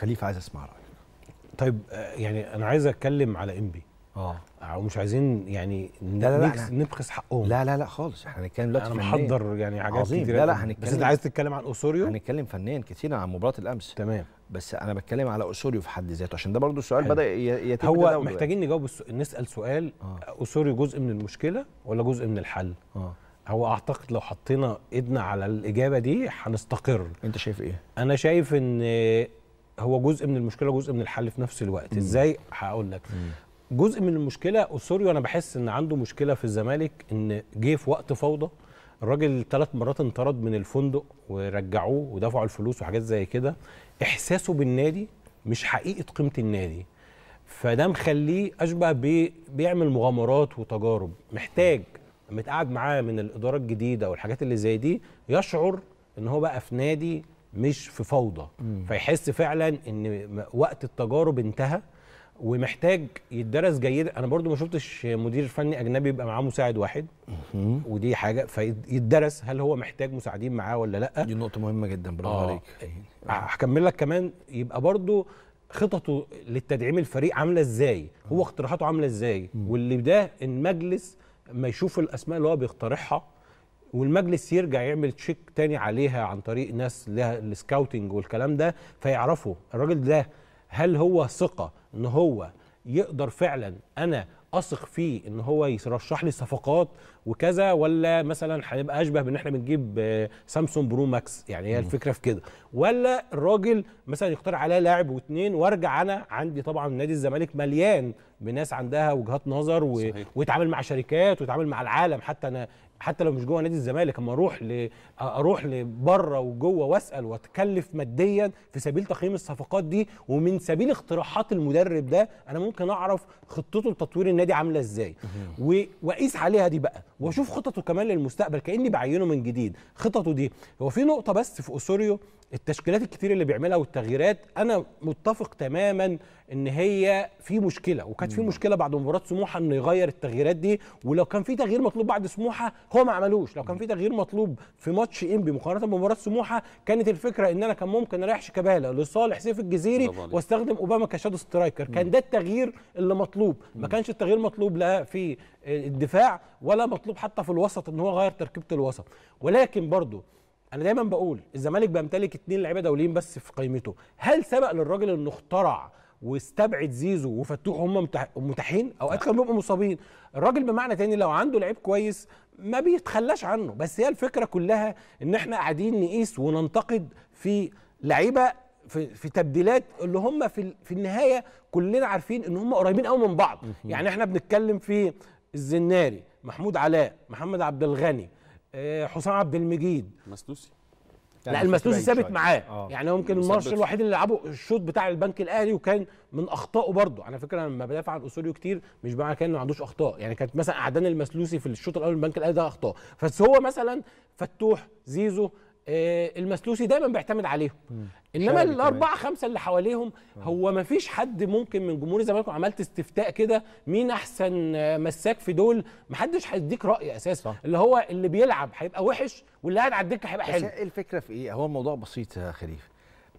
خليفه عايز اسمع رايك طيب آه، يعني انا عايز اتكلم على انبي آه. اه ومش عايزين يعني لا لا لا نبخس حقهم لا لا لا خالص احنا هنتكلم دلوقتي انا محضر يعني حاجات عظيم كتير لا لا هنتكلم بس انت عايز تتكلم عن اسوريو هنتكلم فنيا كتير عن مباراه الامس تمام بس انا بتكلم على اسوريو في حد ذاته عشان ده برضو السؤال بدا يتم هو يعني. محتاجين نجاوب الس... نسال سؤال آه. اسوريو جزء من المشكله ولا جزء من الحل آه. هو اعتقد لو حطينا ايدنا على الاجابه دي هنستقر انت شايف ايه انا شايف ان هو جزء من المشكله وجزء من الحل في نفس الوقت ازاي هقول لك جزء من المشكله اسوريو انا بحس ان عنده مشكله في الزمالك ان جه في وقت فوضى الراجل ثلاث مرات انطرد من الفندق ورجعوه ودفعوا الفلوس وحاجات زي كده احساسه بالنادي مش حقيقه قيمه النادي فده مخليه اشبه بي بيعمل مغامرات وتجارب محتاج متقعد معاه من الاداره الجديده والحاجات اللي زي دي يشعر ان هو بقى في نادي مش في فوضى مم. فيحس فعلا ان وقت التجارب انتهى ومحتاج يدرس جيد انا برضو ما شفتش مدير فني اجنبي يبقى معاه مساعد واحد مم. ودي حاجه فيدرس هل هو محتاج مساعدين معاه ولا لا دي نقطه مهمه جدا برافو آه. عليك إيه. هكمل لك كمان يبقى برضو خططه للتدعيم الفريق عامله ازاي هو اقتراحاته عامله ازاي واللي ده المجلس ما يشوف الاسماء اللي هو بيقترحها والمجلس يرجع يعمل تشيك تاني عليها عن طريق ناس لها السكاوتنج والكلام ده فيعرفوا الراجل ده هل هو ثقه ان هو يقدر فعلا انا اثق فيه ان هو يرشح لي صفقات وكذا ولا مثلا هنبقى اشبه بان احنا بنجيب سامسونج برو ماكس يعني هي الفكره في كده ولا الراجل مثلا يختار عليا لاعب واثنين وارجع انا عندي طبعا نادي الزمالك مليان بناس عندها وجهات نظر و... ويتعامل مع شركات ويتعامل مع العالم حتى انا حتى لو مش جوه نادي الزمالك اما اروح ل... اروح لبره وجوه واسال واتكلف ماديا في سبيل تقييم الصفقات دي ومن سبيل اقتراحات المدرب ده انا ممكن اعرف خطته لتطوير النادي عامله ازاي و... واقيس عليها دي بقى واشوف خططه كمان للمستقبل كاني بعينه من جديد خططه دي هو في نقطه بس في اسوريو التشكيلات الكتير اللي بيعملها والتغييرات انا متفق تماما ان هي في مشكله وكانت في مشكله بعد مباراه سموحه انه يغير التغييرات دي ولو كان في تغيير مطلوب بعد سموحه هو ما عملوش لو كان في تغيير مطلوب في ماتش انبي مقارنه بمباراه سموحه كانت الفكره ان انا كان ممكن اريح شيكابالا لصالح سيف الجزيري واستخدم اوباما كشادو سترايكر كان ده التغيير اللي مطلوب ما كانش التغيير مطلوب لا في الدفاع ولا مطلوب حتى في الوسط ان هو غير تركيبه الوسط ولكن برضه انا دايما بقول الزمالك بيمتلك اتنين لعيبه دوليين بس في قيمته هل سبق للراجل انه اخترع واستبعد زيزو وفتوح هم متاحين اوقات كانوا بيبقوا مصابين الراجل بمعنى تاني لو عنده لعيب كويس ما بيتخلاش عنه بس هي الفكره كلها ان احنا قاعدين نقيس وننتقد في لعيبه في, في تبديلات اللي هم في في النهايه كلنا عارفين ان هم قريبين قوي من بعض يعني احنا بنتكلم في الزناري محمود علاء محمد عبد الغني آه، حسام عبد المجيد مسلوسي لا يعني المسلوسي ثابت معاه آه. يعني ممكن الماتش الوحيد اللي لعبه الشوط بتاع البنك الاهلي وكان من اخطائه برضه على فكره لما بدافع عن اسوريو كتير مش بمعنى كان ما عندوش اخطاء يعني كانت مثلا اعدان المسلوسي في الشوط الاول البنك الاهلي ده اخطاء بس هو مثلا فتوح زيزو آه، المسلوسي دايما بيعتمد عليهم انما الاربعه خمسه اللي حواليهم هو ما فيش حد ممكن من جمهور الزمالك عملت استفتاء كده مين احسن مساك في دول ما حدش هيديك راي اساسا اللي هو اللي بيلعب هيبقى وحش واللي قاعد على الدكه هيبقى حلو الفكره في ايه هو الموضوع بسيط يا خليفه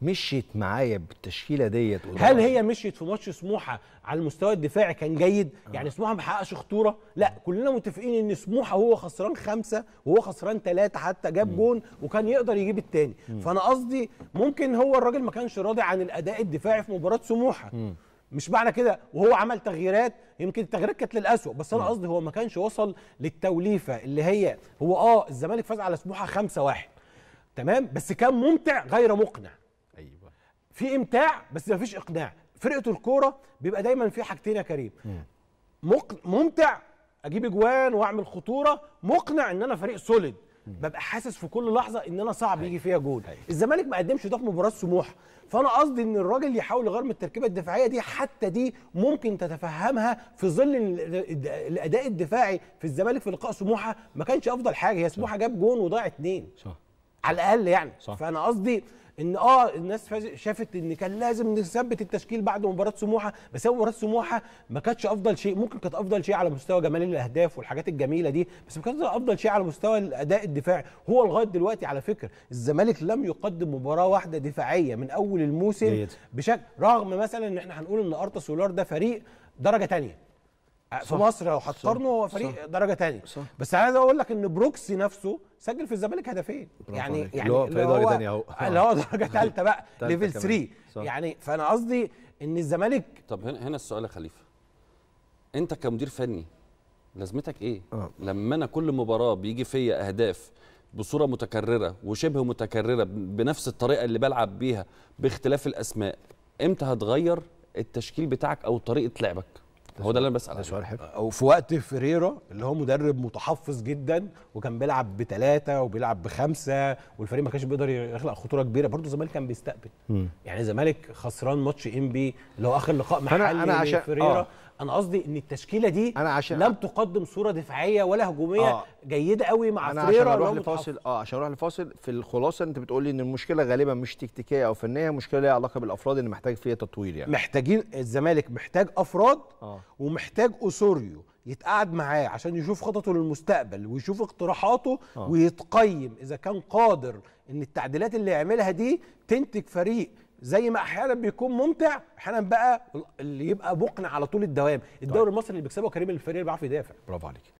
مشيت معايا بالتشكيله ديت هل هي مشيت في ماتش سموحه على المستوى الدفاعي كان جيد آه. يعني سموحه ما حققش خطوره لا كلنا متفقين ان سموحه وهو خسران خمسة وهو خسران ثلاثة حتى جاب جون وكان يقدر يجيب الثاني فانا قصدي ممكن هو الراجل ما كانش راضي عن الاداء الدفاعي في مباراه سموحه م. مش معنى كده وهو عمل تغييرات يمكن التغييرات كانت للاسوء بس انا قصدي هو ما كانش وصل للتوليفه اللي هي هو اه الزمالك فاز على سموحه 5-1 تمام بس كان ممتع غير مقنع في امتاع بس ما فيش اقناع فرقه الكوره بيبقى دايما في حاجتين يا كريم ممتع اجيب اجوان واعمل خطوره مقنع ان انا فريق سوليد ببقى حاسس في كل لحظه ان انا صعب أيوه. يجي فيها جول أيوه. الزمالك ما قدمش ده في مباراه سموحه فانا قصدي ان الراجل يحاول يغير من التركيبه الدفاعيه دي حتى دي ممكن تتفهمها في ظل الاداء الدفاعي في الزمالك في لقاء سموحه ما كانش افضل حاجه هي سموحه جاب جون وضاع اتنين صح على الاقل يعني صح. فانا قصدي ان اه الناس شافت ان كان لازم نثبت التشكيل بعد مباراه سموحه بس هي مباراه سموحه ما كانتش افضل شيء ممكن كانت افضل شيء على مستوى جمال الاهداف والحاجات الجميله دي بس ما كانتش افضل شيء على مستوى الاداء الدفاعي هو لغايه دلوقتي على فكره الزمالك لم يقدم مباراه واحده دفاعيه من اول الموسم بشكل رغم مثلا ان احنا هنقول ان ارتا سولار ده فريق درجه ثانيه آه، في مصر لو هتقارنه هو فريق صح. درجه صح. بس عايز اقول لك ان بروكسي نفسه سجل في الزمالك هدفين يعني يعني اللي هو في درجه تانية اهو اللي هو درجه ثالثه بقى ليفل 3 يعني فانا قصدي ان الزمالك طب هنا هنا السؤال يا خليفه انت كمدير فني لازمتك ايه آه. لما انا كل مباراه بيجي فيا اهداف بصوره متكرره وشبه متكرره بنفس الطريقه اللي بلعب بيها باختلاف الاسماء امتى هتغير التشكيل بتاعك او طريقه لعبك هو ده اللي انا بسال عليه سؤال حلو او في وقت فيريرا اللي هو مدرب متحفظ جدا وكان بيلعب بثلاثه وبيلعب بخمسه والفريق ما كانش بيقدر يخلق خطوره كبيره برضه الزمالك كان بيستقبل م. يعني الزمالك خسران ماتش ام بي اللي هو اخر لقاء محلي انا انا عشان فيريرا آه. انا قصدي ان التشكيله دي أنا عشان لم تقدم صوره دفاعيه ولا هجوميه آه. جيده قوي مع أنا فيريرا عشان اروح لفاصل اه عشان اروح لفاصل في الخلاصه انت بتقول لي ان المشكله غالبا مش تكتيكيه او فنيه مشكله ليها علاقه بالافراد اللي محتاج فيها تطوير يعني محتاجين الزمالك محتاج افراد آه. آه. ومحتاج اسوريو يتقعد معاه عشان يشوف خططه للمستقبل ويشوف اقتراحاته آه. ويتقيم اذا كان قادر ان التعديلات اللي يعملها دي تنتج فريق زي ما احيانا بيكون ممتع احيانا بقى اللي يبقى مقنع على طول الدوام الدوري طيب. المصري اللي بيكسبه كريم الفريق اللي بيعرف يدافع برافو عليك